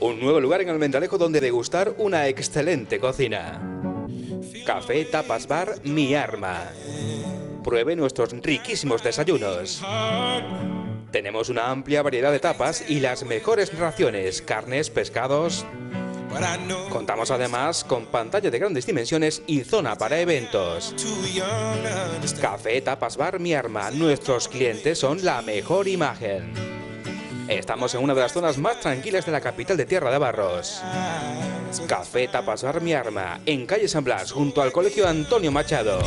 un nuevo lugar en Almendralejo donde degustar una excelente cocina. Café Tapas Bar Mi Arma. Pruebe nuestros riquísimos desayunos. Tenemos una amplia variedad de tapas y las mejores raciones, carnes, pescados. Contamos además con pantalla de grandes dimensiones y zona para eventos. Café Tapas Bar Mi Arma, nuestros clientes son la mejor imagen. Estamos en una de las zonas más tranquilas de la capital de Tierra de Barros. Café Tapas Bar Arma, en calle San Blas, junto al Colegio Antonio Machado.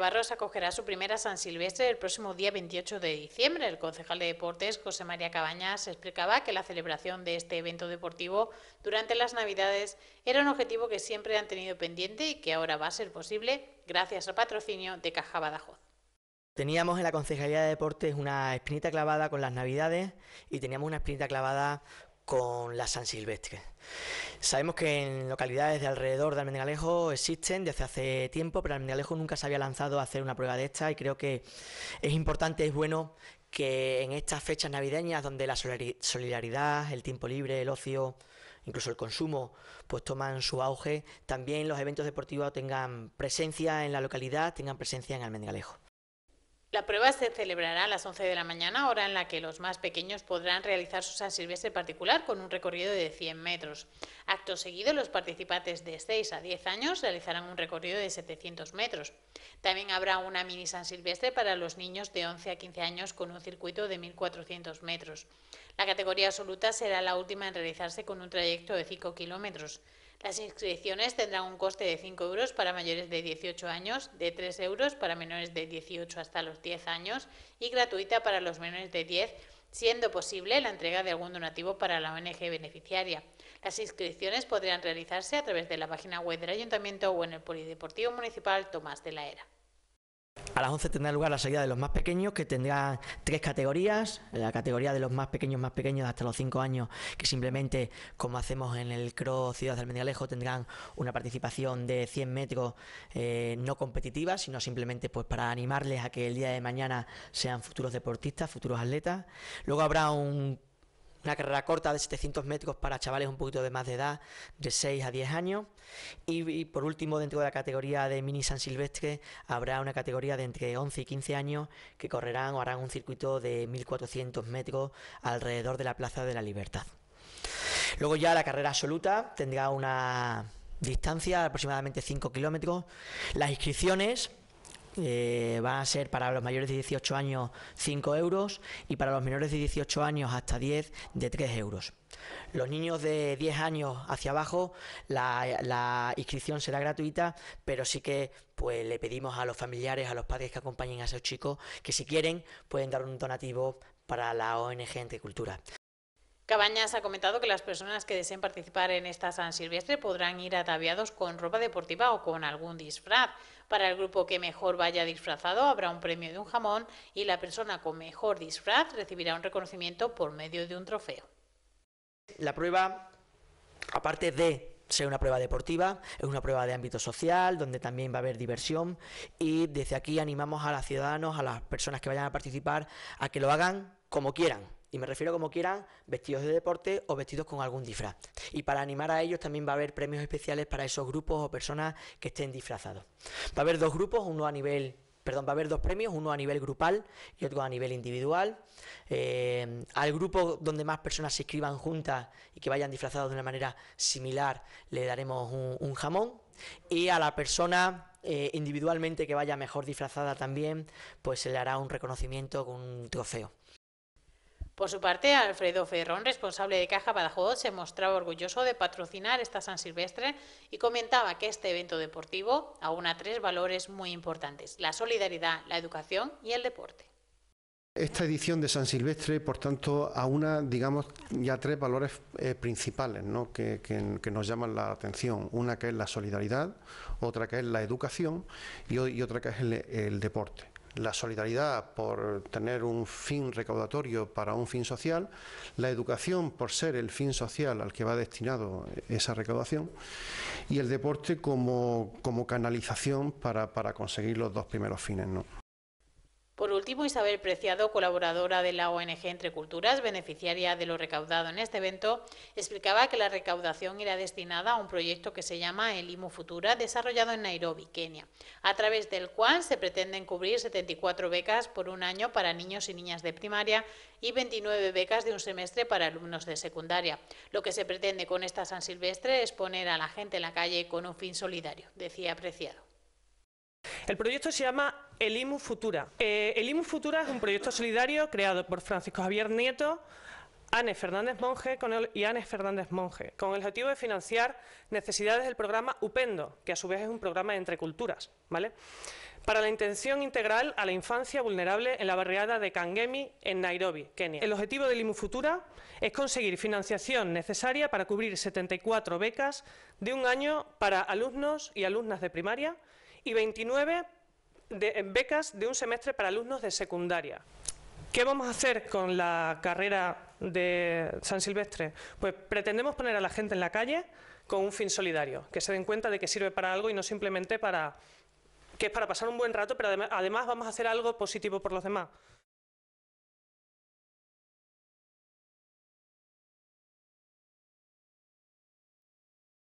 Barros acogerá su primera San Silvestre el próximo día 28 de diciembre. El concejal de deportes, José María Cabañas, explicaba que la celebración de este evento deportivo durante las Navidades era un objetivo que siempre han tenido pendiente y que ahora va a ser posible gracias al patrocinio de Caja Badajoz. Teníamos en la Concejalía de Deportes una espinita clavada con las Navidades y teníamos una espinita clavada con la San Silvestre. Sabemos que en localidades de alrededor de Almendralejo existen desde hace tiempo, pero Almendralejo nunca se había lanzado a hacer una prueba de esta y creo que es importante, es bueno que en estas fechas navideñas donde la solidaridad, el tiempo libre, el ocio, incluso el consumo, pues toman su auge, también los eventos deportivos tengan presencia en la localidad, tengan presencia en Almendralejo. La prueba se celebrará a las 11 de la mañana, hora en la que los más pequeños podrán realizar su San Silvestre particular con un recorrido de 100 metros. Acto seguido, los participantes de 6 a 10 años realizarán un recorrido de 700 metros. También habrá una mini San Silvestre para los niños de 11 a 15 años con un circuito de 1.400 metros. La categoría absoluta será la última en realizarse con un trayecto de 5 kilómetros. Las inscripciones tendrán un coste de 5 euros para mayores de 18 años, de 3 euros para menores de 18 hasta los 10 años y gratuita para los menores de 10, siendo posible la entrega de algún donativo para la ONG beneficiaria. Las inscripciones podrán realizarse a través de la página web del Ayuntamiento o en el Polideportivo Municipal Tomás de la Era. A las 11 tendrá lugar la salida de los más pequeños, que tendrá tres categorías. La categoría de los más pequeños, más pequeños, hasta los 5 años, que simplemente, como hacemos en el CRO Ciudad del Medialejo, tendrán una participación de 100 metros eh, no competitiva, sino simplemente pues para animarles a que el día de mañana sean futuros deportistas, futuros atletas. Luego habrá un una carrera corta de 700 metros para chavales un poquito de más de edad, de 6 a 10 años. Y, por último, dentro de la categoría de mini San Silvestre, habrá una categoría de entre 11 y 15 años que correrán o harán un circuito de 1400 metros alrededor de la Plaza de la Libertad. Luego ya la carrera absoluta tendrá una distancia de aproximadamente 5 kilómetros. Las inscripciones eh, va a ser para los mayores de 18 años 5 euros y para los menores de 18 años hasta 10 de 3 euros. Los niños de 10 años hacia abajo la, inscripción será gratuita, pero sí que pues le pedimos a los familiares, a los padres que acompañen a esos chicos que si quieren pueden dar un donativo para la ONG Entre Cultura. Cabañas ha comentado que las personas que deseen participar en esta San Silvestre podrán ir ataviados con ropa deportiva o con algún disfraz. Para el grupo que mejor vaya disfrazado habrá un premio de un jamón y la persona con mejor disfraz recibirá un reconocimiento por medio de un trofeo. La prueba, aparte de ser una prueba deportiva, es una prueba de ámbito social, donde también va a haber diversión y desde aquí animamos a los ciudadanos, a las personas que vayan a participar, a que lo hagan como quieran, y me refiero como quieran, vestidos de deporte o vestidos con algún disfraz. Y para animar a ellos también va a haber premios especiales para esos grupos o personas que estén disfrazados. Va a haber dos grupos, uno a nivel perdón, va a haber dos premios, uno a nivel grupal y otro a nivel individual. Eh, al grupo donde más personas se inscriban juntas y que vayan disfrazados de una manera similar, le daremos un, jamón. Y a la persona eh, individualmente que vaya mejor disfrazada también, pues se le hará un reconocimiento con un trofeo. Por su parte, Alfredo Ferrón, responsable de Caja Badajoz, se mostraba orgulloso de patrocinar esta San Silvestre y comentaba que este evento deportivo aúna tres valores muy importantes, la solidaridad, la educación y el deporte. Esta edición de San Silvestre, por tanto, aúna, digamos, ya tres valores eh, principales que, nos llaman la atención. Una que es la solidaridad, otra que es la educación y, otra que es el deporte la solidaridad por tener un fin recaudatorio para un fin social, la educación por ser el fin social al que va destinado esa recaudación y el deporte como, canalización para, para conseguir los dos primeros fines. ¿no? Por último, Isabel Preciado, colaboradora de la ONG Entre Culturas, beneficiaria de lo recaudado en este evento, explicaba que la recaudación era destinada a un proyecto que se llama El IMU Futura, desarrollado en Nairobi, Kenia, a través del cual se pretenden cubrir 74 becas por un año para niños y niñas de primaria y 29 becas de un semestre para alumnos de secundaria. Lo que se pretende con esta San Silvestre es poner a la gente en la calle con un fin solidario, decía Preciado. El proyecto se llama el IMU Futura. Eh, el IMU Futura es un proyecto solidario creado por Francisco Javier Nieto, Anes Fernández Monge y Anes Fernández Monge, con el objetivo de financiar necesidades del programa UPENDO, que a su vez es un programa entre culturas, ¿vale? para la intención integral a la infancia vulnerable en la barriada de Kangemi, en Nairobi, Kenia. El objetivo del IMU Futura es conseguir financiación necesaria para cubrir 74 becas de un año para alumnos y alumnas de primaria y 29 de, becas de un semestre para alumnos de secundaria. ¿Qué vamos a hacer con la carrera de San Silvestre? Pues pretendemos poner a la gente en la calle con un fin solidario, que se den cuenta de que sirve para algo y no simplemente para que es para pasar un buen rato, pero además vamos a hacer algo positivo por los demás.